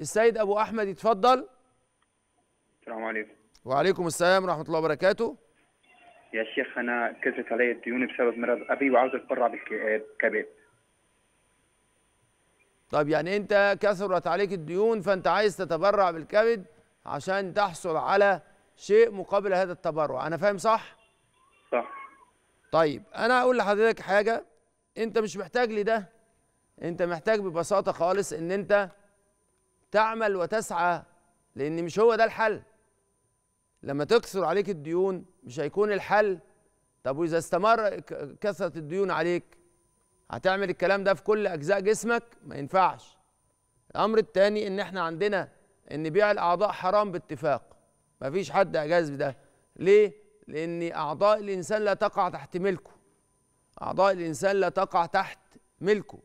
السيد ابو احمد يتفضل السلام عليكم وعليكم السلام ورحمه الله وبركاته يا شيخ انا كثرت علي الديون بسبب مرض ابي وعاوز اتبرع بالكباب طيب، طب يعني انت كثرت عليك الديون فانت عايز تتبرع بالكبد عشان تحصل على شيء مقابل هذا التبرع انا فاهم صح صح طيب انا اقول لحضرتك حاجه انت مش محتاج لده انت محتاج ببساطه خالص ان انت تعمل وتسعى لأن مش هو ده الحل لما تكثر عليك الديون مش هيكون الحل طب وإذا استمر كثرة الديون عليك هتعمل الكلام ده في كل أجزاء جسمك ما ينفعش الأمر الثاني إن إحنا عندنا إن بيع الأعضاء حرام باتفاق ما فيش حد أجاز بده ليه؟ لأن أعضاء الإنسان لا تقع تحت ملكه أعضاء الإنسان لا تقع تحت ملكه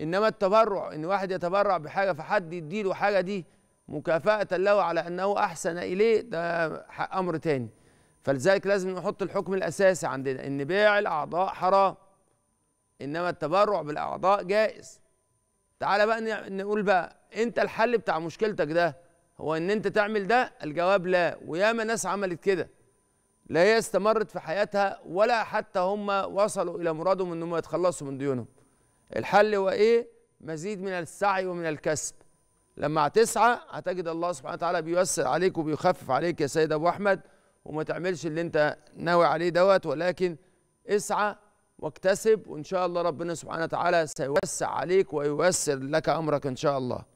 انما التبرع ان واحد يتبرع بحاجه فحد يديله حاجه دي مكافاه له على انه احسن اليه ده امر تاني فلذلك لازم نحط الحكم الاساسي عندنا ان بيع الاعضاء حرام انما التبرع بالاعضاء جائز تعالى بقى نقول بقى انت الحل بتاع مشكلتك ده هو ان انت تعمل ده الجواب لا وياما ناس عملت كده لا هي استمرت في حياتها ولا حتى هم وصلوا الى مرادهم انهم يتخلصوا من ديونهم الحل هو ايه مزيد من السعي ومن الكسب لما هتسعى هتجد الله سبحانه وتعالى بيوسر عليك وبيخفف عليك يا سيد ابو احمد وما تعملش اللي انت ناوي عليه دوت ولكن اسعى واكتسب وان شاء الله ربنا سبحانه وتعالى سيوسع عليك وييسر لك امرك ان شاء الله